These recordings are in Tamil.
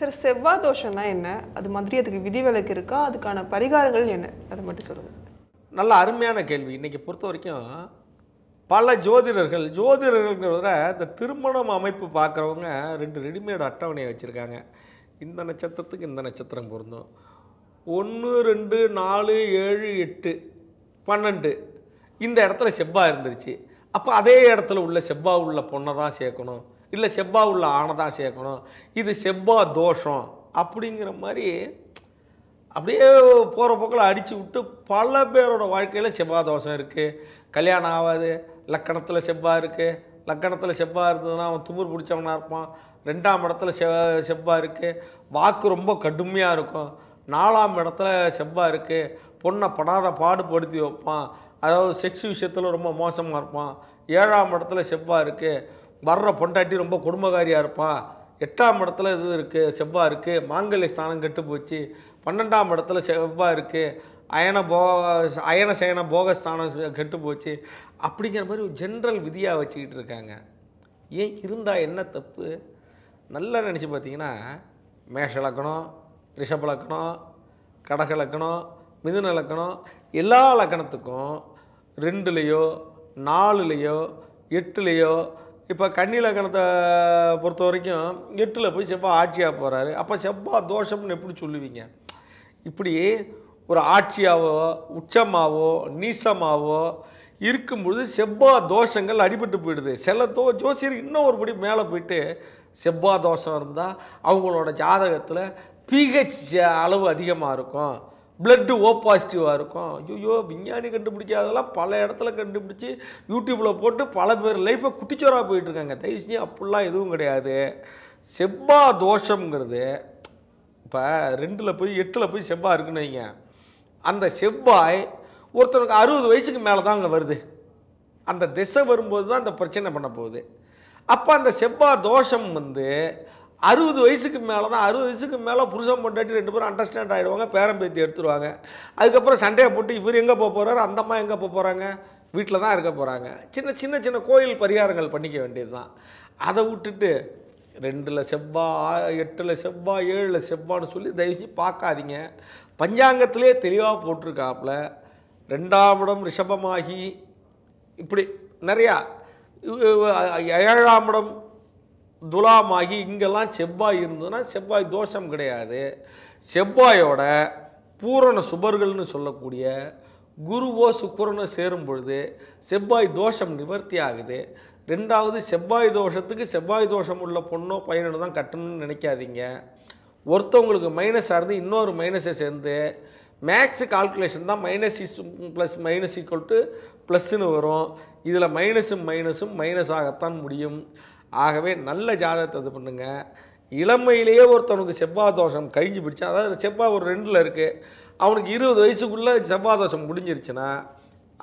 சார் செவ்வாய் தோஷம்னா என்ன அது மாதிரி அதுக்கு விதிவிலக்கு இருக்கா அதுக்கான பரிகாரங்கள் என்ன அதை மட்டும் சொல்லுங்கள் நல்ல அருமையான கேள்வி இன்றைக்கி பொறுத்த வரைக்கும் பல ஜோதிடர்கள் ஜோதிடர்கள் விட இந்த திருமணம் அமைப்பு பார்க்குறவங்க ரெண்டு ரெடிமேட் அட்டவணையை வச்சுருக்காங்க இந்த நட்சத்திரத்துக்கு இந்த நட்சத்திரம் பொருந்தும் ஒன்று ரெண்டு நாலு ஏழு எட்டு பன்னெண்டு இந்த இடத்துல செவ்வாய் இருந்துருச்சு அப்போ அதே இடத்துல உள்ள செவ்வாய் உள்ள பொண்ணை தான் சேர்க்கணும் இல்லை செவ்வா உள்ள ஆணை தான் சேர்க்கணும் இது செவ்வா தோஷம் அப்படிங்கிற மாதிரி அப்படியே போகிற போக்கில் அடித்து விட்டு பல பேரோட வாழ்க்கையில் செவ்வா தோஷம் இருக்குது கல்யாணம் ஆகாது லக்கணத்தில் செவ்வா இருக்குது லக்கணத்தில் செவ்வா இருந்ததுன்னா அவன் துமுர் பிடிச்சவனாக இருப்பான் ரெண்டாம் இடத்துல செவ் செவ்வா இருக்குது வாக்கு ரொம்ப கடுமையாக இருக்கும் நாலாம் இடத்துல செவ்வா இருக்குது பொண்ணை படாத பாடுபடுத்தி வைப்பான் அதாவது செக்ஸ் விஷயத்தில் ரொம்ப மோசமாக இருப்பான் ஏழாம் இடத்துல செவ்வா இருக்குது வர்ற பொண்டாட்டி ரொம்ப குடும்பகாரியாக இருப்பா எட்டாம் இடத்துல இது இருக்குது செவ்வாய் இருக்குது மாங்கல்ய ஸ்தானம் கெட்டு போச்சு பன்னெண்டாம் இடத்துல செவ்வாய் இருக்குது அயன போக அயன சயன போகஸ்தானம் கெட்டு போச்சு அப்படிங்கிற மாதிரி ஒரு ஜென்ரல் விதியாக வச்சுக்கிட்டு இருக்காங்க ஏன் இருந்தால் என்ன தப்பு நல்லா நினச்சி பார்த்தீங்கன்னா மேஷ லக்கணம் ரிஷப லக்கணம் கடக லக்கணம் மிதுன லக்கணம் எல்லா லக்கணத்துக்கும் ரெண்டுலேயோ நாலுலேயோ எட்டுலேயோ இப்போ கணத்தை பொறுத்த வரைக்கும் எட்டில் போய் செவ்வாய் ஆட்சியாக போகிறாரு அப்போ செவ்வாய் தோஷம்னு எப்படி சொல்லுவீங்க இப்படி ஒரு ஆட்சியாவோ உச்சமாவோ நீசமாவோ இருக்கும்பொழுது செவ்வாய் தோஷங்கள் அடிபட்டு போயிடுது சில தோ ஜோசியர் இன்னும் ஒருபடி மேலே போயிட்டு செவ்வாய் தோஷம் இருந்தால் அவங்களோட ஜாதகத்தில் பிஹெச் அளவு அதிகமாக இருக்கும் பிளட்டு ஓ பாசிட்டிவாக இருக்கும் ஐயோ விஞ்ஞானி கண்டுபிடிக்காததெல்லாம் பல இடத்துல கண்டுபிடிச்சி யூடியூப்பில் போட்டு பல பேர் லைஃப்பை குட்டிச்சோராக போயிட்டுருக்காங்க தயவுசெய்து அப்படிலாம் எதுவும் கிடையாது செவ்வா தோஷங்கிறது இப்போ ரெண்டில் போய் எட்டில் போய் செவ்வாய் இருக்குன்னு வைங்க அந்த செவ்வாய் ஒருத்தனுக்கு அறுபது வயசுக்கு மேலே தான் அங்கே வருது அந்த திசை வரும்போது தான் அந்த பிரச்சனை பண்ண போகுது அப்போ அந்த செவ்வாய் தோஷம் வந்து அறுபது வயசுக்கு மேலே தான் அறுபது வயசுக்கு மேலே புருஷன் பொண்டாட்டி ரெண்டு பேரும் அண்டர்ஸ்டாண்ட் ஆகிடுவாங்க பேத்தி எடுத்துருவாங்க அதுக்கப்புறம் சண்டையை போட்டு இவர் எங்கே போக போகிறாரு அந்த அம்மா எங்கே போக போகிறாங்க வீட்டில் தான் இருக்க போகிறாங்க சின்ன சின்ன சின்ன கோயில் பரிகாரங்கள் பண்ணிக்க வேண்டியது தான் அதை விட்டுட்டு ரெண்டில் செவ்வா எட்டில் செவ்வா ஏழில் செவ்வான்னு சொல்லி தயவுச்சு பார்க்காதீங்க பஞ்சாங்கத்திலே தெளிவாக போட்டிருக்காப்புல ரெண்டாம் இடம் ரிஷபமாகி இப்படி நிறையா ஏழாம் இடம் துலாமாகி இங்கெல்லாம் செவ்வாய் இருந்ததுன்னா செவ்வாய் தோஷம் கிடையாது செவ்வாயோட பூரண சுபர்கள்னு சொல்லக்கூடிய குருவோ சுக்கரனோ சேரும் பொழுது செவ்வாய் தோஷம் நிவர்த்தி ஆகுது ரெண்டாவது செவ்வாய் தோஷத்துக்கு செவ்வாய் தோஷம் உள்ள பொண்ணோ பையனோ தான் கட்டணும்னு நினைக்காதீங்க ஒருத்தவங்களுக்கு மைனஸாக இருந்து இன்னொரு மைனஸை சேர்ந்து மேக்ஸு கால்குலேஷன் தான் minus is plus minus equal to ப்ளஸ்ஸுன்னு வரும் இதில் மைனஸும் மைனஸும் மைனஸ் ஆகத்தான் முடியும் ஆகவே நல்ல ஜாதகத்தை இது பண்ணுங்கள் இளமையிலேயே ஒருத்தவனுக்கு செவ்வாய் தோஷம் கழிஞ்சு பிடிச்சா அதாவது செவ்வாய் ஒரு ரெண்டில் இருக்குது அவனுக்கு இருபது வயசுக்குள்ளே செவ்வாய் தோஷம் முடிஞ்சிருச்சுன்னா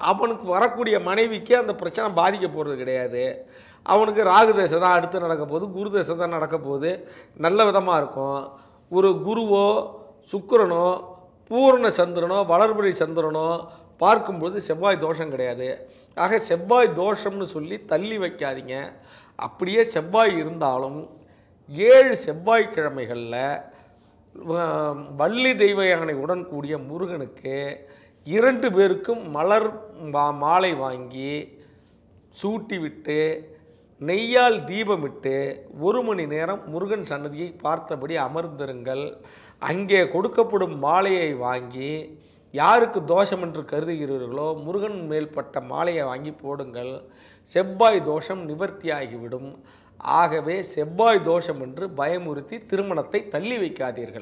அவனுக்கு வரக்கூடிய மனைவிக்கு அந்த பிரச்சனை பாதிக்க போகிறது கிடையாது அவனுக்கு ராகு தேசம் தான் அடுத்து நடக்க போகுது குரு தேசம் தான் நடக்க போகுது நல்ல விதமாக இருக்கும் ஒரு குருவோ சுக்கரனோ பூரண சந்திரனோ வளர்புரை சந்திரனோ பார்க்கும்பொழுது செவ்வாய் தோஷம் கிடையாது ஆக செவ்வாய் தோஷம்னு சொல்லி தள்ளி வைக்காதீங்க அப்படியே செவ்வாய் இருந்தாலும் ஏழு செவ்வாய்க்கிழமைகளில் வள்ளி தெய்வ யானை உடன் கூடிய முருகனுக்கு இரண்டு பேருக்கும் மலர் மா மாலை வாங்கி சூட்டிவிட்டு நெய்யால் தீபமிட்டு ஒரு மணி நேரம் முருகன் சன்னதியை பார்த்தபடி அமர்ந்திருங்கள் அங்கே கொடுக்கப்படும் மாலையை வாங்கி யாருக்கு தோஷம் என்று கருதுகிறீர்களோ முருகன் மேல்பட்ட மாலையை வாங்கி போடுங்கள் செவ்வாய் தோஷம் நிவர்த்தியாகிவிடும் ஆகவே செவ்வாய் தோஷம் என்று பயமுறுத்தி திருமணத்தை தள்ளி வைக்காதீர்கள்